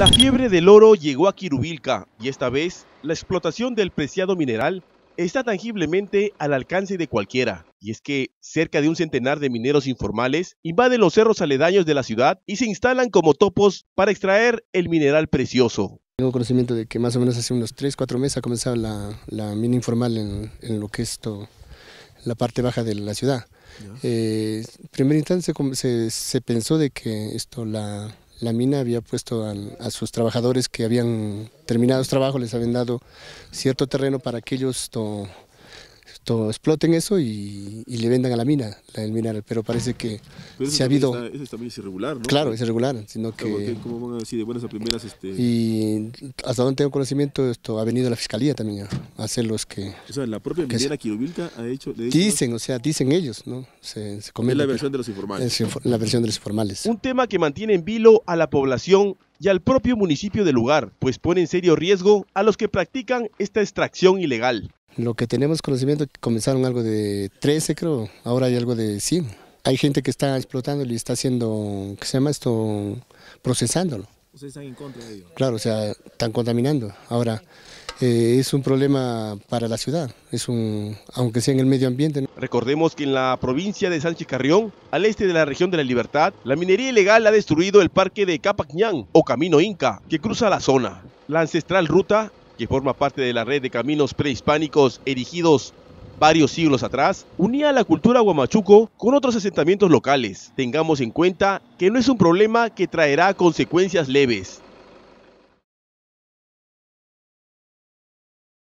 La fiebre del oro llegó a Quirubilca y esta vez la explotación del preciado mineral está tangiblemente al alcance de cualquiera. Y es que cerca de un centenar de mineros informales invaden los cerros aledaños de la ciudad y se instalan como topos para extraer el mineral precioso. Tengo conocimiento de que más o menos hace unos 3, 4 meses ha comenzado la, mina informal en, lo que es la parte baja de la ciudad. Eh, en primer primera se pensó de que esto la, la mina había puesto a, sus trabajadores que habían terminado su trabajo, les habían dado cierto terreno para que ellos todo, exploten eso y, le vendan a la mina, la mineral. Pero parece que se ha habido... eso también es irregular, ¿no? Claro, es irregular, sino que... ¿Cómo van a decir de buenas a primeras? Este, y hasta donde tengo conocimiento, esto ha venido la fiscalía también a hacer los que... O sea, la propia minera Quirovilca ha hecho... dicen, o sea, dicen ellos, ¿no? Se, es la versión de los informales. Es la versión de los informales. Un tema que mantiene en vilo a la población y al propio municipio del lugar, pues pone en serio riesgo a los que practican esta extracción ilegal. Lo que tenemos conocimiento que comenzaron algo de 13 creo, ahora hay algo de 100. Hay gente que está explotando y está haciendo, ¿qué se llama esto? Procesándolo. ¿Ustedes están en contra de ello? Claro, o sea, están contaminando. Ahora, eh, es un problema para la ciudad, es un, aunque sea en el medio ambiente. Recordemos que en la provincia de Sánchez Carrión, al este de la región de la Libertad, la minería ilegal ha destruido el parque de Capacñán o Camino Inca, que cruza la zona. La ancestral ruta que forma parte de la red de caminos prehispánicos erigidos varios siglos atrás, unía la cultura guamachuco con otros asentamientos locales. Tengamos en cuenta que no es un problema que traerá consecuencias leves.